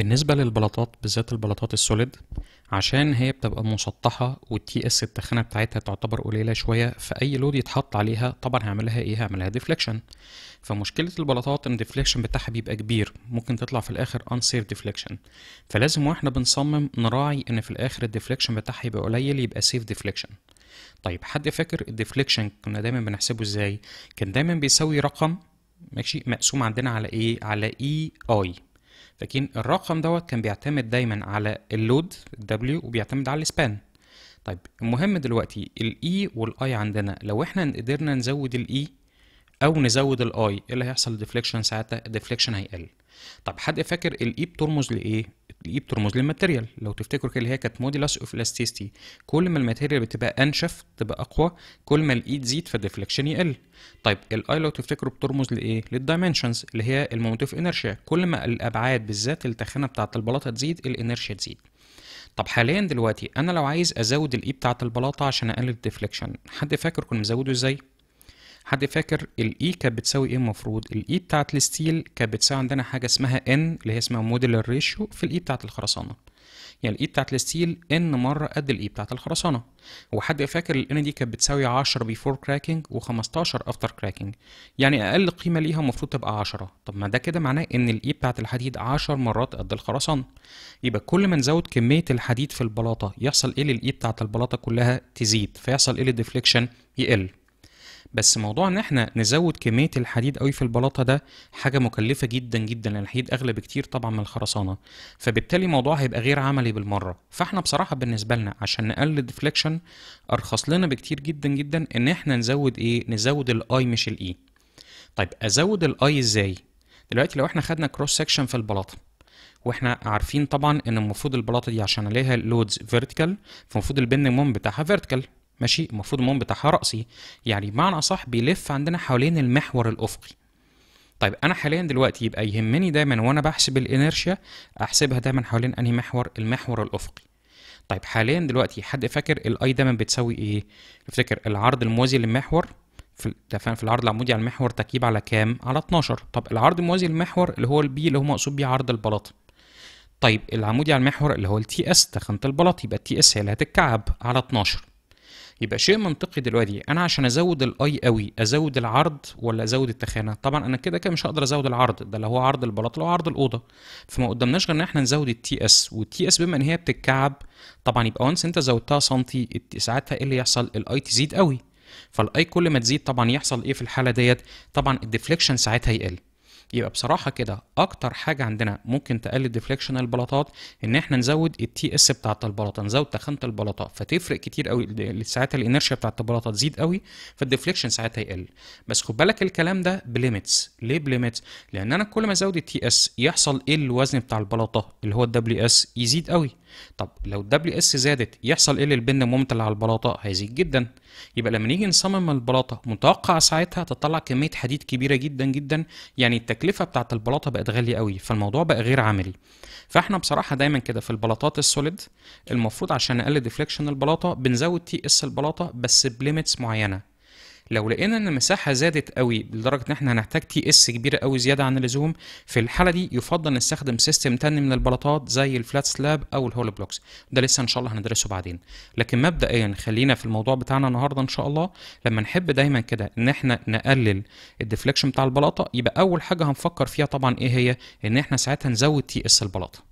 بالنسبة للبلاطات بالذات البلاطات السوليد عشان هي بتبقى مسطحة والتي اس التخانة بتاعتها تعتبر قليلة شوية فأي لود يتحط عليها طبعا هيعمل لها ايه هيعمل لها ديفليكشن فمشكلة البلاطات ان الديفليكشن بتاعها بيبقى كبير ممكن تطلع في الاخر unsafe ديفليكشن فلازم واحنا بنصمم نراعي ان في الاخر الديفليكشن بتاعها يبقى قليل يبقى سيف ديفليكشن طيب حد فاكر الديفليكشن كنا دايما بنحسبه ازاي كان دايما بيساوي رقم ماشي مقسوم عندنا على ايه على اي e اي لكن الرقم دوت كان بيعتمد دايما على اللود W وبيعتمد على السبان طيب المهم دلوقتي الاي e والاي عندنا لو احنا قدرنا نزود الاي e او نزود الاي ايه اللي هيحصل ديفليكشن ساعتها الديفليكشن هيقل طب حد فاكر الاي e بترمز لايه دي بترمز للماتيريال لو تفتكروا كده اللي هي كانت موديلاس اوف الاستيستي كل ما الماتيريال بتبقى انشف تبقى اقوى كل ما الاي تزيد فالديفليكشن يقل طيب الاي لو تفتكروا بترمز لايه للدايمنشنز اللي هي المومنت اوف انرشيا كل ما الابعاد بالذات التخانه بتاعه البلاطه تزيد الانرشيا تزيد طب حاليا دلوقتي انا لو عايز ازود الاي بتاعه البلاطه عشان اقلل الديفليكشن حد فاكر كنا مزوده ازاي حد فاكر الاي e كانت بتساوي ايه المفروض الاي e بتاعت الستيل كانت بتساوي عندنا حاجه اسمها ان اللي هي اسمها موديلر ريشيو في الاي e بتاعت الخرسانه يعني الاي بتاعت الستيل ان مره قد الاي بتاعت الخرسانه وحد فاكر الان دي كانت بتساوي 10 بيفور كراكنج و15 افتر كراكنج يعني اقل قيمه ليها المفروض تبقى 10 طب ما ده كده معناه ان الاي بتاعت الحديد 10 مرات قد الخرسانه يبقى كل ما نزود كميه الحديد في البلاطه يحصل ايه للاي بتاعت البلاطه كلها تزيد فيحصل ايه للديفليكشن يقل بس موضوع ان احنا نزود كميه الحديد قوي في البلاطه ده حاجه مكلفه جدا جدا لان الحديد اغلى بكتير طبعا من الخرسانه فبالتالي الموضوع هيبقى غير عملي بالمره فاحنا بصراحه بالنسبه لنا عشان نقلل ديفليكشن ارخص لنا بكتير جدا جدا ان احنا نزود ايه نزود الاي مش الاي طيب ازود الاي ازاي دلوقتي لو احنا خدنا كروس سكشن في البلاطه واحنا عارفين طبعا ان المفروض البلاطه دي عشان عليها لودز فيرتيكال فالمفروض البن موم بتاعها فيرتيكال ماشي المفروض المهم بتاعها رأسي يعني بمعنى أصح بيلف عندنا حوالين المحور الأفقي طيب انا حاليا دلوقتي يبقى يهمني دايما وانا بحسب الانيرشيا احسبها دايما حوالين انهي محور المحور الافقي طيب حاليا دلوقتي حد فاكر الاي دايما بتساوي ايه افتكر العرض الموازي للمحور في في العرض العمودي على المحور تكييب على كام على 12 طب العرض الموازي للمحور اللي هو البي اللي هو مقصود بيه عرض البلاط طيب العمودي على المحور اللي هو التي اس تخانه البلاط يبقى التي اس هي اللي هتتكعب على 12 يبقى شيء منطقي دلوقتي انا عشان ازود الاي قوي ازود العرض ولا ازود التخانه طبعا انا كده كده مش هقدر ازود العرض ده اللي هو عرض البلاط لو عرض الاوضه فما قدامناش غير ان احنا نزود التي اس والتي اس بما ان هي بتتكعب طبعا يبقى وانس انت زودتها سنتي ساعتها ايه اللي يحصل الاي تزيد قوي فالاي كل ما تزيد طبعا يحصل ايه في الحاله ديت طبعا الديفليكشن ساعتها يقل يبقى بصراحه كده اكتر حاجه عندنا ممكن تقلل ديفليكشن البلاطات ان احنا نزود التي اس بتاعت البلاطه نزود تخانه البلاطه فتفرق كتير قوي ساعتها الانرشيا بتاعت البلاطه تزيد قوي فالديفليكشن ساعتها يقل بس خد بالك الكلام ده بليميتس ليه بليميتس لان انا كل ما ازود التي اس يحصل ايه الوزن بتاع البلاطه اللي هو الدبليو اس يزيد قوي طب لو الدبليو اس زادت يحصل ايه للبن مومنت اللي على البلاطه هيزيد جدا يبقى لما نيجي نصمم البلاطه متوقع ساعتها تطلع كميه حديد كبيره جدا جدا يعني التك التكلفه بتاعه البلاطه بقت غاليه قوي فالموضوع بقى غير عملي فاحنا بصراحه دايما كده في البلاطات السوليد المفروض عشان نقلل ديفليكشن البلاطه بنزود تي اس البلاطه بس بليميتس معينه لو لقينا ان المساحه زادت قوي لدرجه ان احنا هنحتاج تي اس كبيره قوي زياده عن اللزوم في الحاله دي يفضل نستخدم سيستم تاني من البلاطات زي الفلات سلاب او الهول بلوكس ده لسه ان شاء الله هندرسه بعدين لكن مبدئيا خلينا في الموضوع بتاعنا النهارده ان شاء الله لما نحب دايما كده ان احنا نقلل الديفليكشن بتاع البلاطه يبقى اول حاجه هنفكر فيها طبعا ايه هي ان احنا ساعتها نزود تي اس البلاطه